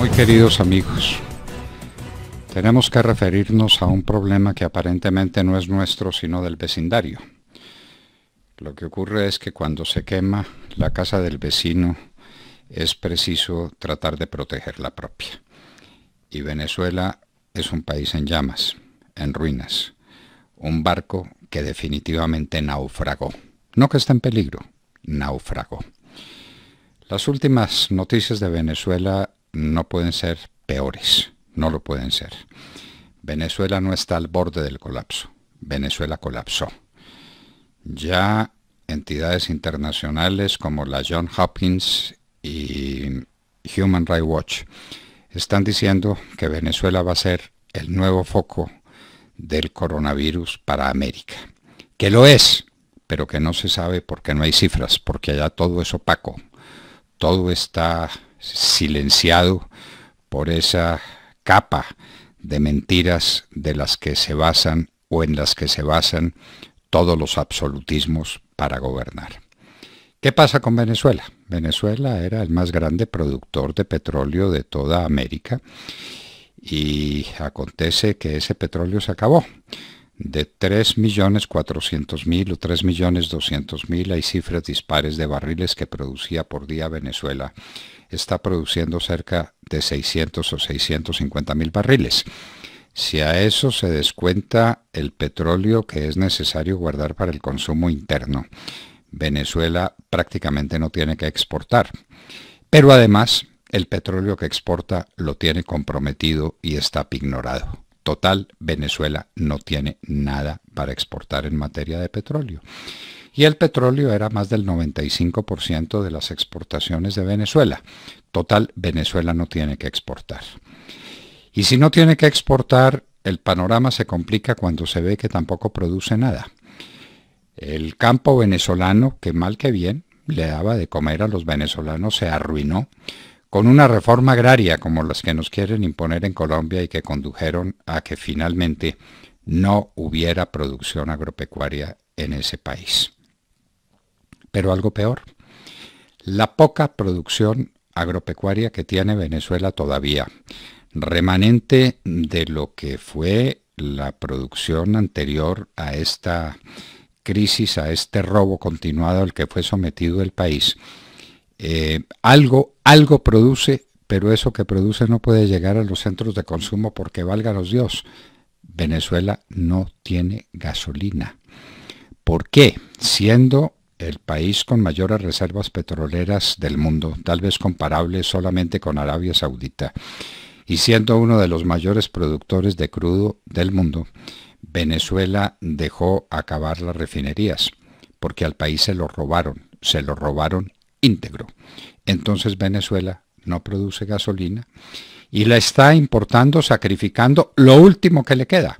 Muy queridos amigos, tenemos que referirnos a un problema que aparentemente no es nuestro sino del vecindario. Lo que ocurre es que cuando se quema la casa del vecino es preciso tratar de proteger la propia. Y Venezuela es un país en llamas, en ruinas, un barco que definitivamente naufragó. No que está en peligro, naufragó. Las últimas noticias de Venezuela no pueden ser peores, no lo pueden ser. Venezuela no está al borde del colapso, Venezuela colapsó. Ya entidades internacionales como la John Hopkins y Human Rights Watch están diciendo que Venezuela va a ser el nuevo foco del coronavirus para América, que lo es, pero que no se sabe porque no hay cifras, porque allá todo es opaco, todo está silenciado por esa capa de mentiras de las que se basan o en las que se basan todos los absolutismos para gobernar. ¿Qué pasa con Venezuela? Venezuela era el más grande productor de petróleo de toda América y acontece que ese petróleo se acabó de 3.400.000 o 3.200.000, hay cifras dispares de barriles que producía por día Venezuela, está produciendo cerca de 600 o 650.000 barriles. Si a eso se descuenta el petróleo que es necesario guardar para el consumo interno, Venezuela prácticamente no tiene que exportar. Pero además, el petróleo que exporta lo tiene comprometido y está pignorado. Total, Venezuela no tiene nada para exportar en materia de petróleo. Y el petróleo era más del 95% de las exportaciones de Venezuela. Total, Venezuela no tiene que exportar. Y si no tiene que exportar, el panorama se complica cuando se ve que tampoco produce nada. El campo venezolano, que mal que bien, le daba de comer a los venezolanos, se arruinó con una reforma agraria como las que nos quieren imponer en Colombia y que condujeron a que finalmente no hubiera producción agropecuaria en ese país. Pero algo peor, la poca producción agropecuaria que tiene Venezuela todavía, remanente de lo que fue la producción anterior a esta crisis, a este robo continuado al que fue sometido el país, eh, algo, algo produce, pero eso que produce no puede llegar a los centros de consumo porque valga los Dios. Venezuela no tiene gasolina. ¿Por qué? Siendo el país con mayores reservas petroleras del mundo, tal vez comparable solamente con Arabia Saudita, y siendo uno de los mayores productores de crudo del mundo, Venezuela dejó acabar las refinerías, porque al país se lo robaron, se lo robaron íntegro. Entonces Venezuela no produce gasolina y la está importando sacrificando lo último que le queda,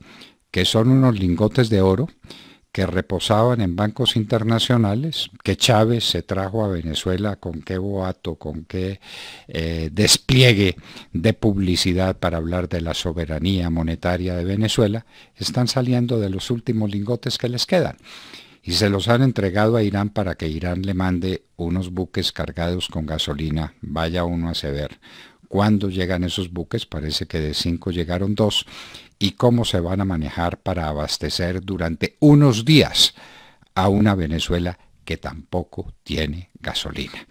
que son unos lingotes de oro que reposaban en bancos internacionales, que Chávez se trajo a Venezuela con qué boato, con qué eh, despliegue de publicidad para hablar de la soberanía monetaria de Venezuela, están saliendo de los últimos lingotes que les quedan y se los han entregado a Irán para que Irán le mande unos buques cargados con gasolina, vaya uno a saber. ¿Cuándo llegan esos buques? Parece que de cinco llegaron dos. ¿Y cómo se van a manejar para abastecer durante unos días a una Venezuela que tampoco tiene gasolina?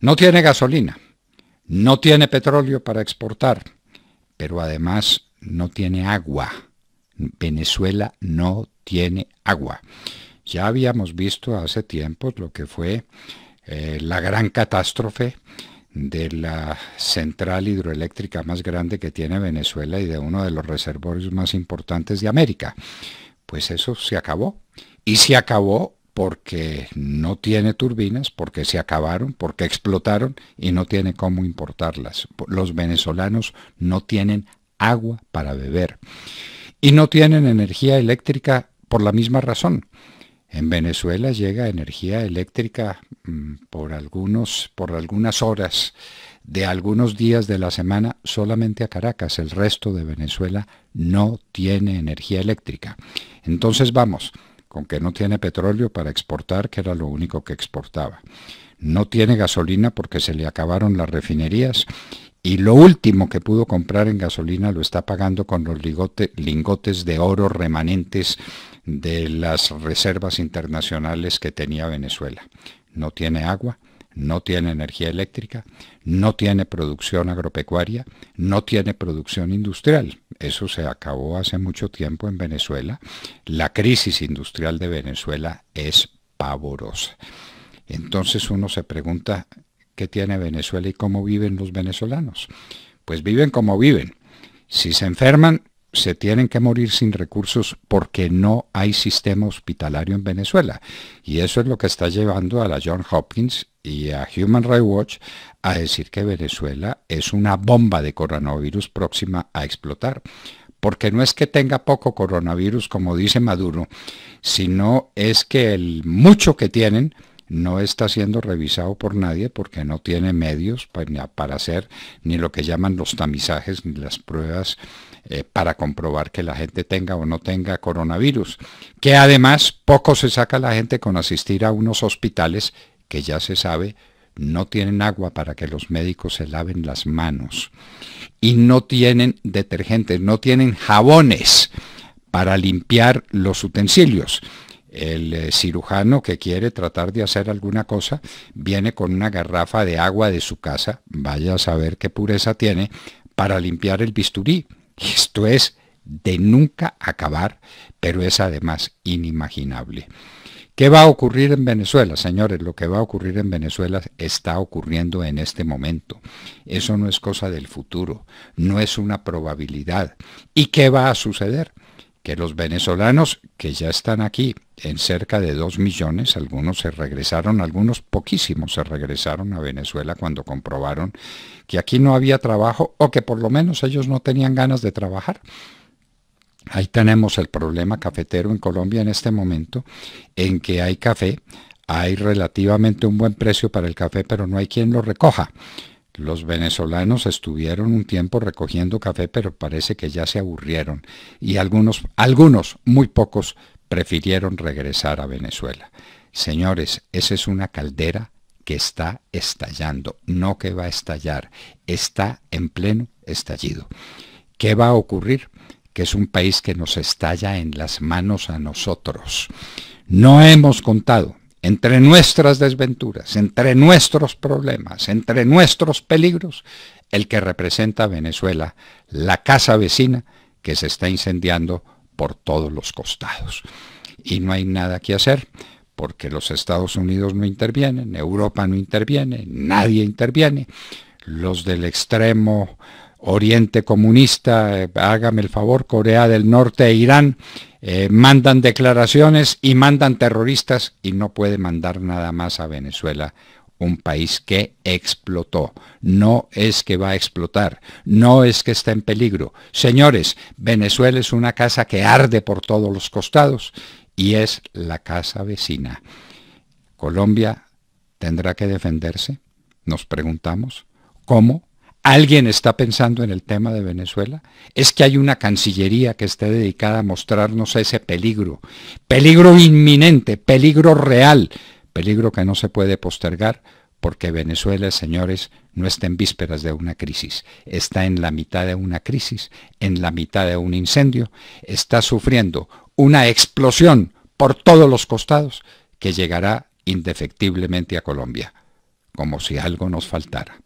No tiene gasolina, no tiene petróleo para exportar, pero además no tiene agua. Venezuela no tiene agua. Ya habíamos visto hace tiempo lo que fue eh, la gran catástrofe de la central hidroeléctrica más grande que tiene Venezuela y de uno de los reservorios más importantes de América. Pues eso se acabó. Y se acabó porque no tiene turbinas, porque se acabaron, porque explotaron y no tiene cómo importarlas. Los venezolanos no tienen agua para beber. Y no tienen energía eléctrica por la misma razón. En Venezuela llega energía eléctrica mm, por, algunos, por algunas horas de algunos días de la semana solamente a Caracas. El resto de Venezuela no tiene energía eléctrica. Entonces vamos, con que no tiene petróleo para exportar, que era lo único que exportaba. No tiene gasolina porque se le acabaron las refinerías y lo último que pudo comprar en gasolina lo está pagando con los lingotes de oro remanentes de las reservas internacionales que tenía Venezuela. No tiene agua, no tiene energía eléctrica, no tiene producción agropecuaria, no tiene producción industrial. Eso se acabó hace mucho tiempo en Venezuela. La crisis industrial de Venezuela es pavorosa. Entonces uno se pregunta, que tiene Venezuela y cómo viven los venezolanos. Pues viven como viven. Si se enferman, se tienen que morir sin recursos porque no hay sistema hospitalario en Venezuela. Y eso es lo que está llevando a la John Hopkins y a Human Rights Watch a decir que Venezuela es una bomba de coronavirus próxima a explotar. Porque no es que tenga poco coronavirus, como dice Maduro, sino es que el mucho que tienen no está siendo revisado por nadie porque no tiene medios para, hacer ni lo que llaman los tamizajes ni las pruebas eh, para comprobar que la gente tenga o no tenga coronavirus. Que además poco se saca la gente con asistir a unos hospitales que ya se sabe no tienen agua para que los médicos se laven las manos y no tienen detergentes, no tienen jabones para limpiar los utensilios. El eh, cirujano que quiere tratar de hacer alguna cosa viene con una garrafa de agua de su casa, vaya a saber qué pureza tiene, para limpiar el bisturí. Esto es de nunca acabar, pero es además inimaginable. ¿Qué va a ocurrir en Venezuela, señores? Lo que va a ocurrir en Venezuela está ocurriendo en este momento. Eso no es cosa del futuro, no es una probabilidad. ¿Y qué va a suceder? que los venezolanos que ya están aquí, en cerca de 2 millones, algunos se regresaron, algunos poquísimos se regresaron a Venezuela cuando comprobaron que aquí no había trabajo o que por lo menos ellos no tenían ganas de trabajar. Ahí tenemos el problema cafetero en Colombia en este momento, en que hay café, hay relativamente un buen precio para el café, pero no hay quien lo recoja. Los venezolanos estuvieron un tiempo recogiendo café, pero parece que ya se aburrieron y algunos, algunos, muy pocos, prefirieron regresar a Venezuela. Señores, esa es una caldera que está estallando, no que va a estallar, está en pleno estallido. ¿Qué va a ocurrir? Que es un país que nos estalla en las manos a nosotros. No hemos contado entre nuestras desventuras, entre nuestros problemas, entre nuestros peligros, el que representa Venezuela, la casa vecina que se está incendiando por todos los costados. Y no hay nada que hacer porque los Estados Unidos no intervienen, Europa no interviene, nadie interviene. Los del extremo Oriente comunista, eh, hágame el favor, Corea del Norte e Irán, eh, mandan declaraciones y mandan terroristas y no puede mandar nada más a Venezuela, un país que explotó. No es que va a explotar, no es que está en peligro. Señores, Venezuela es una casa que arde por todos los costados y es la casa vecina. Colombia tendrá que defenderse, nos preguntamos, ¿cómo? ¿Alguien está pensando en el tema de Venezuela? ¿Es que hay una Cancillería que esté dedicada a mostrarnos ese peligro? Peligro inminente, peligro real, peligro que no se puede postergar porque Venezuela, señores, no está en vísperas de una crisis, está en la mitad de una crisis, en la mitad de un incendio, está sufriendo una explosión por todos los costados que llegará indefectiblemente a Colombia, como si algo nos faltara.